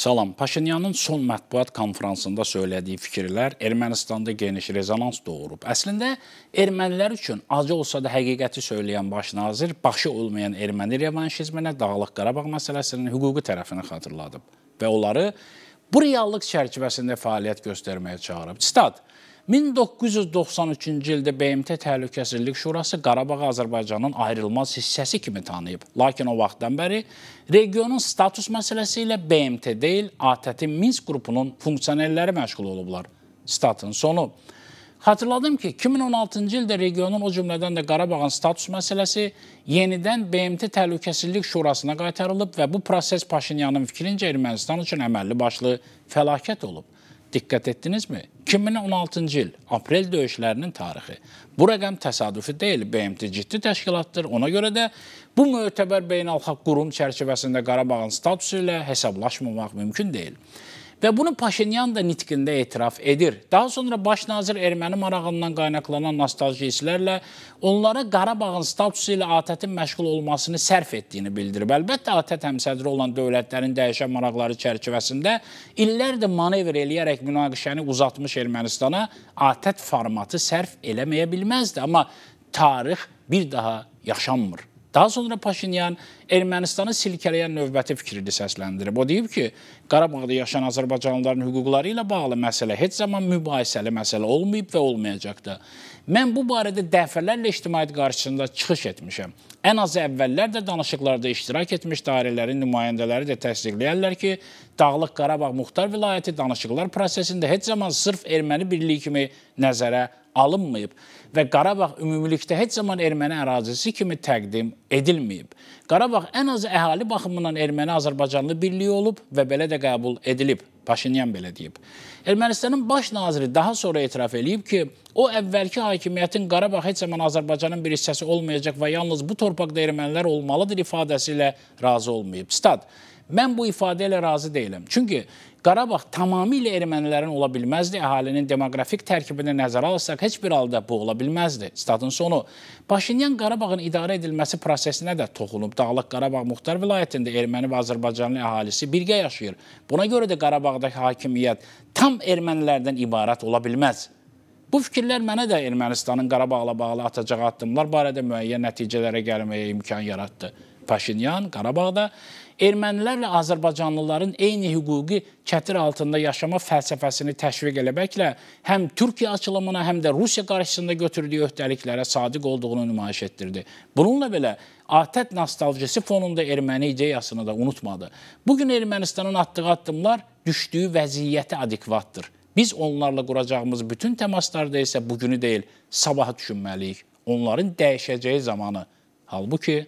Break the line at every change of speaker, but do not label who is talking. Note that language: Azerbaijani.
Salam. Paşinyanın son mətbuat konfransında söylədiyi fikirlər Ermənistanda geniş rezonans doğurub. Əslində ermənilər üçün acı olsa da həqiqəti söyləyən baş nazir başı olmayan erməni revanşizminə Dağlıq Qarabağ məsələsinin hüquqi tərəfini xatırladıb və onları bu reallıq çərçivəsində fəaliyyət göstərməyə çağırıb. Stat: 1992-ci ildə BMT Təhlükəsizlik Şurası Qarabağı Azərbaycanın ayrılmaz hissəsi kimi tanıyıb. Lakin o vaxtdan bəri regionun status məsələsi ilə BMT deyil, ATƏT Minsk qrupunun funksionerləri məşğul olublar. Statın sonu. Xatırladım ki, 2016-cı ildə regionun o cümlədən də Qarabağın status məsələsi yenidən BMT Təhlükəsizlik Şurasına qaytarılıb və bu proses Paşinyanın fikrincə Ermənistan üçün əməlli başlı fəlakət olub. Diqqət etdinizmi? 2016-cı il aprel döyüşlərinin tarixi. Bu rəqəm təsadüfi deyil, BMT ciddi təşkilatdır. Ona görə də bu mötəbər beynəlxalq qurum çərçivəsində Qarabağın statusu ilə hesablaşmamaq mümkün deyil. Və bunu Paşinyan da nitqində etiraf edir. Daha sonra baş nazir erməni marağından qaynaqlanan nostalji hisslərlə onlara Qarabağın statusu ilə ATƏT-in məşğul olmasını sərf etdiyini bildirib. Əlbəttə ATƏT həmsədri olan dövlətlərin dəyişən maraqları çərçivəsində illərdir manevr eləyərək münaqişəni uzatmış Ermənistana ATƏT formatı sərf eləməyə bilməzdi, amma tarix bir daha yaşanmır. Daha sonra Paşinyan Ermənistanı silkələyən növbəti fikrini səsləndirib. O deyib ki, Qarabağda yaşayan azərbaycanlıların hüquqları ilə bağlı məsələ heç zaman mübahisəli məsələ olmayıb və olmayacaq da. Mən bu barədə dəfələrlə ictimaiyyət qarşısında çıxış etmişəm. Ən az əvvəllər də danışıqlarda iştirak etmiş dairələrin nümayəndələri də təsdiqləyərlər ki, Dağlıq Qarabağ Muxtar Vilayəti danışıqlar prosesində heç zaman sırf erməni birliyi kimi nəzərə alınmayıb və Qarabağ ümumilikdə heç zaman erməni ərazisi kimi təqdim edilməyib. Qarabağ ən az əhali baxımından erməni-azərbaycanlı birliyi olub və belə də qəbul edilib. Paşinyan belə deyib. Ermənistanın baş naziri daha sonra etiraf eləyib ki, o əvvəlki hakimiyyətin Qarabağ heç zaman Azərbaycanın bir hissəsi olmayacaq və yalnız bu torpaqda ermənilər olmalıdır ifadəsi ilə razı olmayıb. Stat. Mən bu ifadə ilə razı deyiləm. Çünki Qarabağ tamamilə ermənilərin ola bilməzdi. Əhalinin demoqrafik tərkibini nəzərə alsaq, heç bir halda bu ola bilməzdi. Statın sonu. Paşinyan Qarabağın idarə edilməsi prosesinə də toxunub. Dağlıq Qarabağ Muxtar vilayətində erməni və Azərbaycanlı əhalisi birgə yaşayır. Buna görə də Qarabağdakı hakimiyyət tam ermənilərdən ibarət ola bilməz. Bu fikirlər mənə də Ermənistanın Qarabağla bağlı atacağı addımlar barədə müəyyən nəticələrə gəlməyə imkan yaratdı. Paşinyan Qarabağda ermənilərlə azərbaycanlıların eyni hüquqi çətir altında yaşama fəlsəfəsini təşviq eləməklə həm Türkiyə açılımına, həm də Rusiya qarşısında götürdüyü öhdəliklərə sadiq olduğunu nümayiş etdirdi. Bununla belə ATƏT nostalgisi fonunda erməni ideyasını da unutmadı. Bu gün Ermənistanın atdığı addımlar düşdüyü vəziyyətə adekvatdır. Biz onlarla quracağımız bütün təmaslarda isə bugünü deyil, sabaha düşünməliyik. Onların dəyişəcəyi zamanı. Halbuki